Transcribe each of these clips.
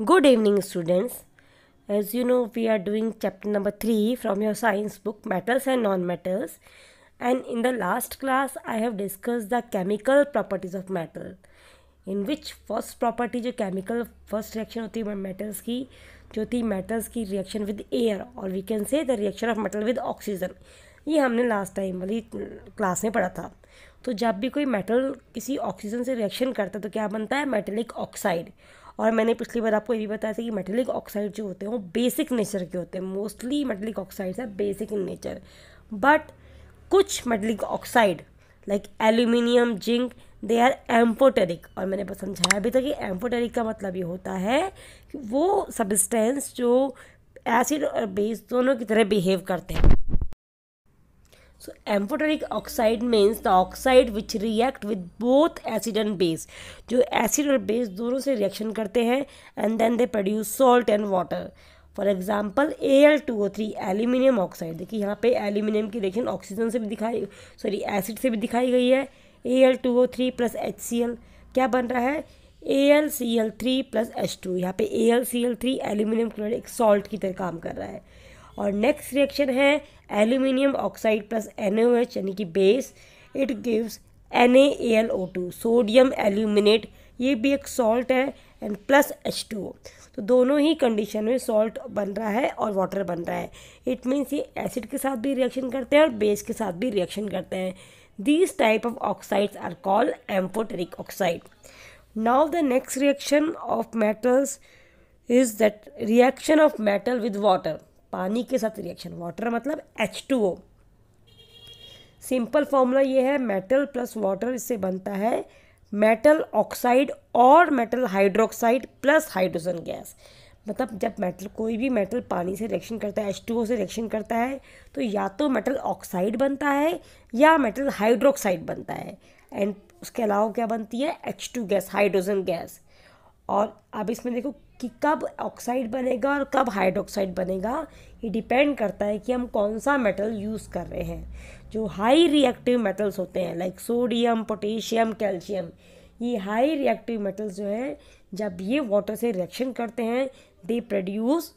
Good evening students as you know we are doing chapter number three from your science book metals and non metals and in the last class I have discuss the chemical properties of metal in which first property जो chemical first reaction होती है metals की जो थी metals की reaction with air और we can say the reaction of metal with oxygen ये हमने लास्ट टाइम वाली क्लास में पढ़ा था तो जब भी कोई मेटल किसी ऑक्सीजन से रिएक्शन करता है तो क्या बनता है मेटेलिक ऑक्साइड और मैंने पिछली बार आपको ये भी बताया था कि मेटेलिक ऑक्साइड जो होते हैं वो बेसिक नेचर के होते हैं मोस्टली मेटेलिक ऑक्साइड्स है बेसिक इन नेचर बट कुछ metallic oxide like aluminium zinc they are amphoteric और मैंने समझाया भी था कि एम्फोटेरिक का मतलब ये होता है कि वो सब्सटेंस जो एसिड और बेस दोनों की तरह बिहेव करते हैं so amphoteric oxide means the oxide which react with both acid and base जो एसिड और बेस दोनों से रिएक्शन करते हैं and then they produce salt and water for example A L two O three aluminium oxide देखिए यहाँ पे aluminium की रिएक्शन ऑक्सीजन से भी दिखाई सॉरी एसिड से भी दिखाई गई है A L two O three plus H C L क्या बन रहा है A L C L three plus H two यहाँ पे A L C L three aluminium chloride एक सॉल्ट की तरह काम कर रहा है और नेक्स्ट रिएक्शन है एल्यूमिनियम ऑक्साइड प्लस एन यानी कि base it gives N A sodium aluminate ये भी एक सॉल्ट है एंड प्लस एच टू तो दोनों ही कंडीशन में सॉल्ट बन रहा है और वाटर बन रहा है इट मीन्स ये एसिड के साथ भी रिएक्शन करते हैं और बेस के साथ भी रिएक्शन करते हैं these type of oxides are called amphoteric oxide now the next reaction of metals is that reaction of metal with water पानी के साथ रिएक्शन वाटर मतलब H two O simple formula ये है मेटल प्लस वाटर इससे बनता है मेटल ऑक्साइड और metal hydroxide plus hydrogen gas मतलब जब मेटल कोई भी मेटल पानी से रिएक्शन करता है एच टू ओ से रिएक्शन करता है तो या तो मेटल ऑक्साइड बनता है या मेटल हाइड्रोक्साइड बनता है एंड उसके अलावा क्या बनती है H two gas hydrogen gas और अब इसमें देखो कि कब ऑक्साइड बनेगा और कब हाइड्रोक्साइड बनेगा ये डिपेंड करता है कि हम कौन सा मेटल यूज़ कर रहे हैं जो हाई रिएक्टिव मेटल्स होते हैं लाइक सोडियम पोटेशियम कैल्शियम ये हाई रिएक्टिव मेटल्स जो हैं जब ये वाटर से रिएक्शन करते हैं दे प्रोड्यूस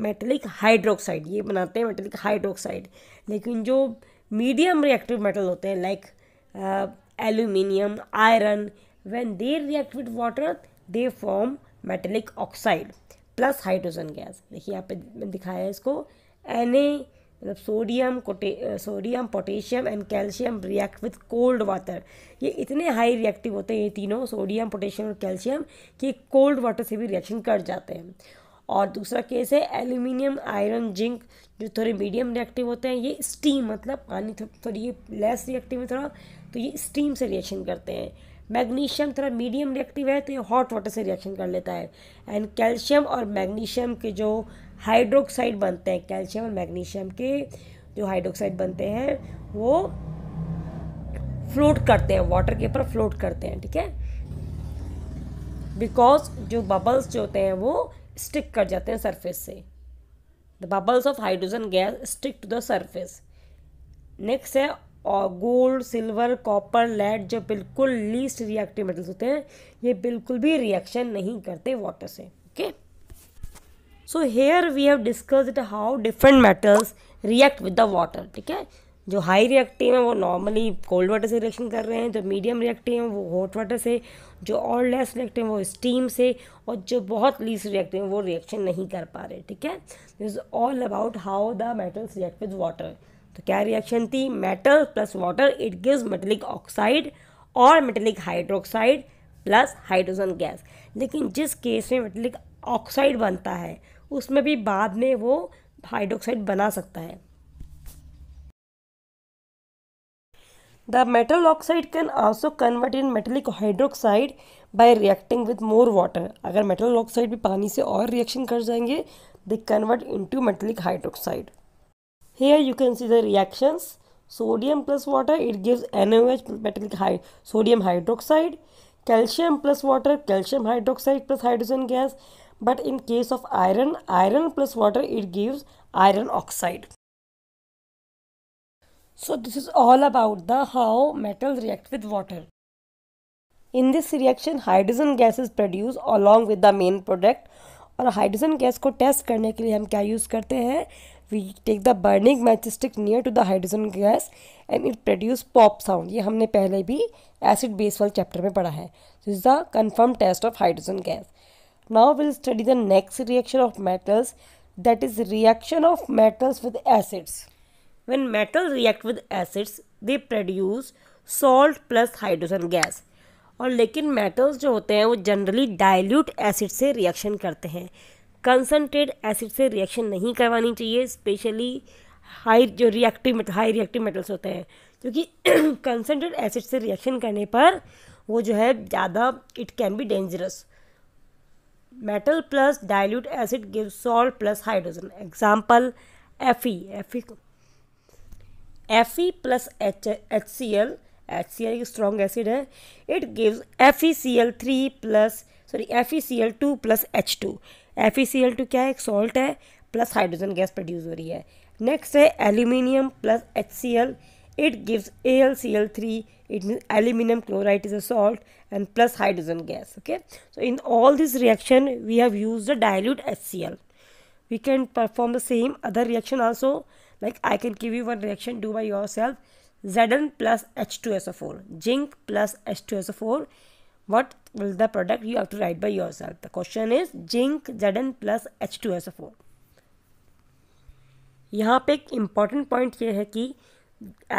मेटलिक हाइड्रोक्साइड ये बनाते हैं मेटलिक हाइड्रोक्साइड लेकिन जो मीडियम रिएक्टिव मेटल होते हैं like aluminium iron when they react with water they form metallic oxide plus hydrogen gas देखिए यहाँ पे दिखाया है इसको एन मतलब sodium sodium potassium and calcium react with cold water ये इतने हाई रिएक्टिव होते हैं ये तीनों सोडियम पोटेशियम और कैल्शियम कि कोल्ड वाटर से भी रिएक्शन कर जाते हैं और दूसरा केस है एल्यूमिनियम आयरन जिंक जो थोड़े मीडियम रिएक्टिव होते हैं ये स्टीम मतलब पानी थोड़ी ये लेस रिएक्टिव है थोड़ा तो ये स्टीम से रिएक्शन करते हैं मैग्नीशियम थोड़ा मीडियम रिएक्टिव है तो ये हॉट वाटर से रिएक्शन कर लेता है एंड कैल्शियम और मैग्नीशियम के जो हाइड्रोक्साइड बनते हैं कैल्शियम और मैग्नीशियम के जो हाइड्रोक्साइड बनते हैं वो फ्लोट करते हैं वाटर के ऊपर फ्लोट करते हैं ठीक है बिकॉज जो बबल्स जो होते हैं वो स्टिक कर जाते हैं सरफेस से the bubbles of hydrogen gas stick to the surface next है और गोल्ड सिल्वर कॉपर लेड जो बिल्कुल लीस्ट रिएक्टिव मेटल्स होते हैं ये बिल्कुल भी रिएक्शन नहीं करते वाटर से okay so here we have discussed how different metals react with the water ठीक है जो हाई रिएक्टिव हैं वो नॉर्मली कोल्ड वाटर से रिएक्शन कर रहे हैं जो मीडियम रिएक्टिव हैं वो हॉट वाटर से जो और लेस रिएक्टिव हैं वो स्टीम से और जो बहुत लीस रिएक्टिव हैं वो रिएक्शन नहीं कर पा रहे ठीक है this is all about how the metals react with water तो क्या रिएक्शन थी metal plus water it gives metallic oxide और metallic hydroxide plus hydrogen gas लेकिन जिस केस में मेटलिक ऑक्साइड बनता है उसमें भी बाद में वो हाइड्रोक्साइड बना सकता है the metal oxide can also convert in metallic hydroxide by reacting with more water अगर मेटल ऑक्साइड भी पानी से और रिएक्शन कर जाएंगे convert into metallic hydroxide Here you can see the reactions. Sodium plus water, it gives NaOH metallic hy sodium hydroxide. Calcium plus water, calcium hydroxide plus hydrogen gas. But in case of iron, iron plus water, it gives iron oxide. So this is all about the how metals react with water. In this reaction, hydrogen gas is produced along with the main product. और hydrogen gas को test करने के लिए हम क्या use करते हैं we take the burning match near to the hydrogen gas and it produce pop sound ये हमने पहले भी एसिड बेस वाले चैप्टर में पढ़ा है this is the confirm test of hydrogen gas now will study the next reaction of metals that is reaction of metals with acids when metal react with acids they produce salt plus hydrogen gas और लेकिन metals जो होते हैं वो generally dilute acid से reaction करते हैं concentrate acid से रिएक्शन नहीं करवानी चाहिए स्पेशली हाई जो reactive metal high reactive metals होते हैं क्योंकि कंसनट्रेट एसिड से रिएक्शन करने पर वो जो है ज़्यादा it can be dangerous metal plus dilute acid give salt plus hydrogen example F E F E F E plus H H C L H C L एक स्ट्रॉन्ग एसिड है it gives F E C L three plus sorry F E C L two plus H two F E C L two क्या है एक salt है plus hydrogen gas produce हो रही है next है aluminium plus H C L it gives A L C L three it mean aluminium chloride is a salt and plus hydrogen gas okay so in all this reaction we have use the dilute H C L we can perform the same other reaction also like I can give you one reaction do by yourself Z N plus H two S O four zinc plus H two S O four what will the product you have to write by yourself the question is zinc N plus H two S four यहाँ पे एक important point ये है कि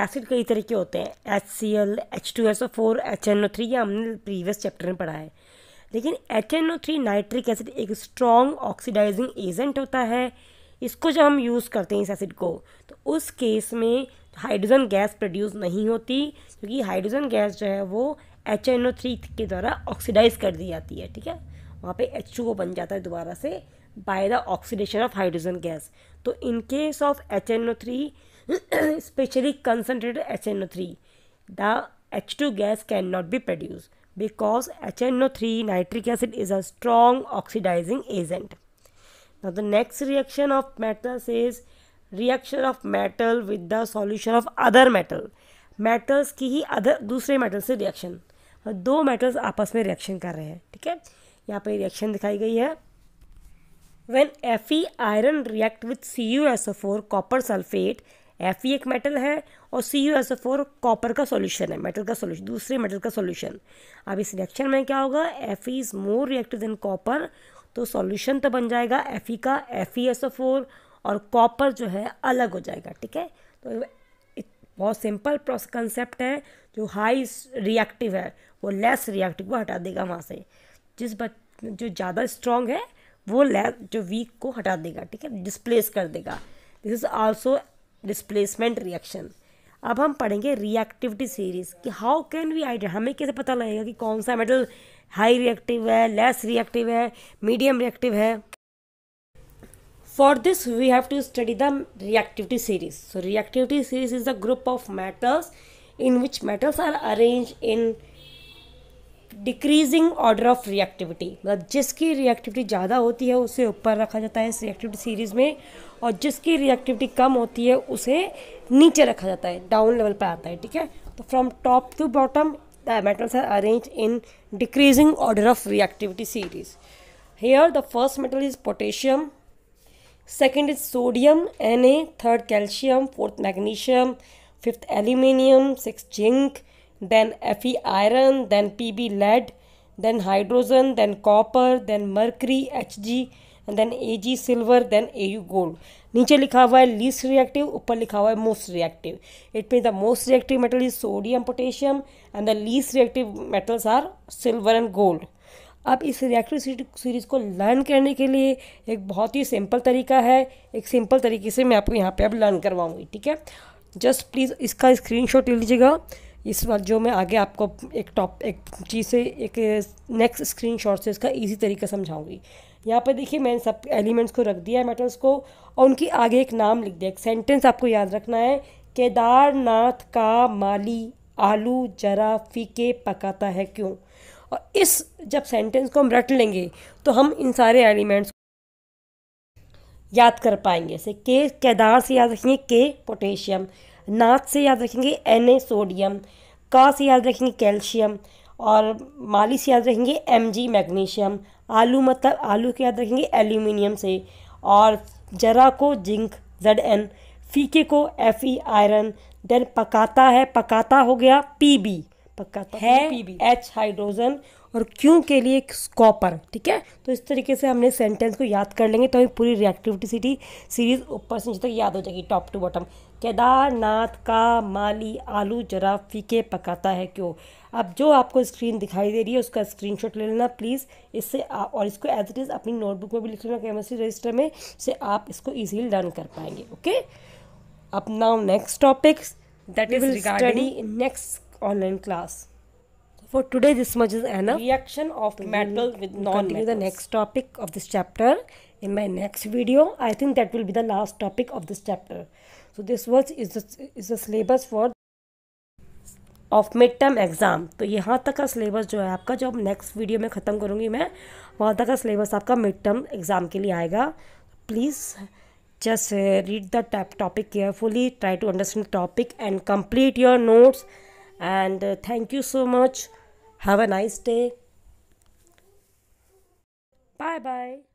acid कई तरह के होते हैं H C L H two S O four H N O three ये हमने प्रीवियस चैप्टर में पढ़ा है लेकिन H N O three nitric acid एक स्ट्रॉन्ग ऑक्सीडाइजिंग एजेंट होता है इसको जब हम यूज़ करते हैं इस एसिड को तो उस केस में हाइड्रोजन गैस प्रोड्यूस नहीं होती क्योंकि हाइड्रोजन गैस जो है वो एच एन ओ थ्री के द्वारा ऑक्सीडाइज कर दी जाती है ठीक है वहाँ पे एच टू ओ बन जाता है दोबारा से by the oxidation of hydrogen gas तो in case of H N O three specially concentrated H N O three the H two gas can not be produce because H N O three nitric acid is a strong oxidising agent the next reaction of metals is reaction of metal with the solution of other metal metals की ही other दूसरे metal से reaction दो metals आपस में reaction कर रहे हैं ठीक है यहाँ पर रिएक्शन दिखाई गई है when F E iron react with C U S O four copper sulphate F E एक मेटल है और C U S O four copper का सॉल्यूशन है मेटल का सॉल्यूशन दूसरे मेटल का सॉल्यूशन अब इस रिएक्शन में क्या होगा F E is more reactive than copper तो सॉल्यूशन तो बन जाएगा एफ ई का F E S O four और कॉपर जो है अलग हो जाएगा ठीक है तो बहुत सिंपल कंसेप्ट है जो हाई रिएक्टिव है वो लेस रिएक्टिव को हटा देगा वहाँ से जिस बच जो ज़्यादा स्ट्रॉन्ग है वो लेस जो वीक को हटा देगा ठीक है डिस्प्लेस कर देगा this is also displacement reaction अब हम पढ़ेंगे रिएक्टिविटी सीरीज कि हाउ कैन वी आइडिया हमें कैसे पता लगेगा कि कौन सा मेटल हाई रिएक्टिव है लेस रिएक्टिव है मीडियम रिएक्टिव है for this we have to study the reactivity series so reactivity series is the group of metals in which metals are arrange in decreasing order of reactivity मतलब जिसकी reactivity ज़्यादा होती है उसे ऊपर रखा जाता है इस रिएक्टिविटी सीरीज में और जिसकी रिएक्टिविटी कम होती है उसे नीचे रखा जाता है डाउन लेवल पर आता है ठीक है तो from top to bottom the metals are arrange in decreasing order of reactivity series here the first metal is potassium second is sodium N A third calcium fourth magnesium fifth aluminium six zinc then Fe iron, then Pb lead, then hydrogen, then copper, then mercury, Hg, and then Ag silver, then Au gold. नीचे लिखा हुआ है least reactive ऊपर लिखा हुआ है most reactive it mean the most reactive metal is sodium potassium and the least reactive metals are silver and gold अब इस रिएक्टिव सीरीज़ को लर्न करने के लिए एक बहुत ही सिंपल तरीका है एक सिंपल तरीके से मैं आपको यहाँ पे अब लर्न करवाऊँगी ठीक है जस्ट प्लीज़ इसका स्क्रीन ले लीजिएगा इस बार जो मैं आगे आपको एक टॉप एक चीज़ से एक नेक्स्ट स्क्रीन शॉट से इसका ईजी तरीका समझाऊंगी यहाँ पर देखिए मैंने सब एलिमेंट्स को रख दिया है मेटल्स को और उनकी आगे एक नाम लिख दिया एक सेंटेंस आपको याद रखना है केदारनाथ का माली आलू जरा फीके पकाता है क्यों और इस जब सेंटेंस को हम रट लेंगे तो हम इन सारे एलिमेंट्स याद कर पाएंगे जैसे के केदार से याद रखिए के पोटेशियम नाच से याद रखेंगे एन सोडियम का से याद रखेंगे कैल्शियम और माली से याद रखेंगे एम जी मैग्नीशियम आलू मतलब आलू के याद रखेंगे एल्यूमिनियम से और जरा को जिंक जेड एन फीके को एफ ई आयरन देन पकाता है पकाता हो गया पी बी पकाता है पी बी एच हाइड्रोजन और क्यों के लिए स्कॉपर ठीक है तो इस तरीके से हमने सेंटेंस को याद कर लेंगे तो हमें पूरी रिएक्टिविटी सीटी सीरीज ऊपर से नीचे तक याद हो जाएगी टॉप टू बॉटम केदारनाथ का माली आलू जरा फीके पकाता है क्यों अब जो आपको स्क्रीन दिखाई दे रही है उसका स्क्रीनशॉट ले लेना प्लीज़ इससे और इसको एज इट इज़ अपनी नोटबुक में भी लिख लेना केमिस्ट्री रजिस्टर में से आप इसको ईजिली लर्न कर पाएंगे ओके अब now next topics that is regarding next online class For today, this much is enough. Reaction of so metal with non metal the next topic of this chapter in my next video. I think that will be the last topic of this chapter. So this was is the, is the syllabus for of mid term exam तो यहाँ तक का syllabus जो है आपका जो next video में ख़त्म करूँगी मैं वहाँ तक का सिलेबस आपका मिड टर्म एग्ज़ाम के लिए आएगा please just read the the topic carefully try to understand topic and complete your notes and uh, thank you so Have a nice day. Bye bye.